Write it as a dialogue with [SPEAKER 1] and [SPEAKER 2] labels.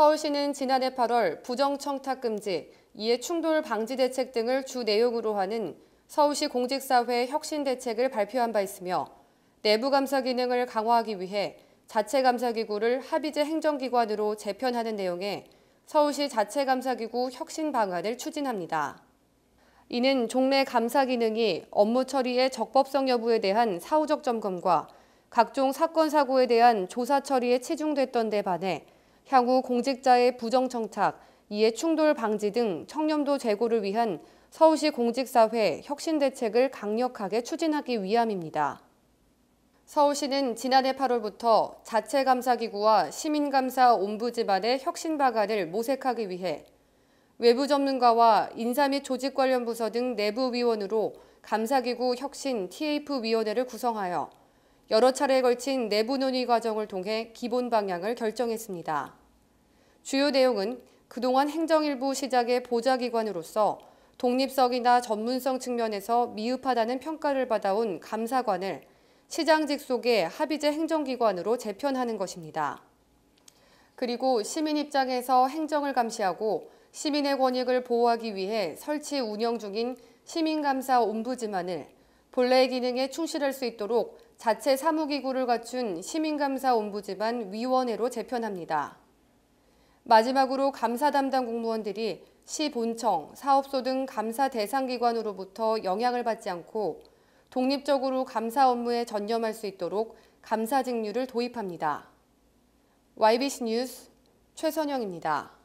[SPEAKER 1] 서울시는 지난해 8월 부정청탁 금지, 이해충돌 방지 대책 등을 주 내용으로 하는 서울시 공직사회 혁신 대책을 발표한 바 있으며 내부 감사 기능을 강화하기 위해 자체 감사 기구를 합의제 행정기관으로 재편하는 내용의 서울시 자체 감사 기구 혁신 방안을 추진합니다. 이는 종래 감사 기능이 업무 처리의 적법성 여부에 대한 사후적 점검과 각종 사건 사고에 대한 조사 처리에 치중됐던 데 반해 향후 공직자의 부정청탁, 이에 충돌 방지 등 청렴도 제고를 위한 서울시 공직사회 혁신 대책을 강력하게 추진하기 위함입니다. 서울시는 지난해 8월부터 자체 감사기구와 시민감사 옴부지만의 혁신 방안을 모색하기 위해 외부 전문가와 인사 및 조직 관련 부서 등 내부 위원으로 감사기구 혁신 TF위원회를 구성하여 여러 차례에 걸친 내부 논의 과정을 통해 기본 방향을 결정했습니다. 주요 내용은 그동안 행정일부 시작의 보좌기관으로서 독립성이나 전문성 측면에서 미흡하다는 평가를 받아온 감사관을 시장직 속의 합의제 행정기관으로 재편하는 것입니다. 그리고 시민 입장에서 행정을 감시하고 시민의 권익을 보호하기 위해 설치 운영 중인 시민감사 옴부지만을 본래의 기능에 충실할 수 있도록 자체 사무기구를 갖춘 시민감사 옴부지만 위원회로 재편합니다. 마지막으로 감사 담당 공무원들이 시 본청, 사업소 등 감사 대상 기관으로부터 영향을 받지 않고 독립적으로 감사 업무에 전념할 수 있도록 감사 직률을 도입합니다. YBC 뉴스 최선영입니다.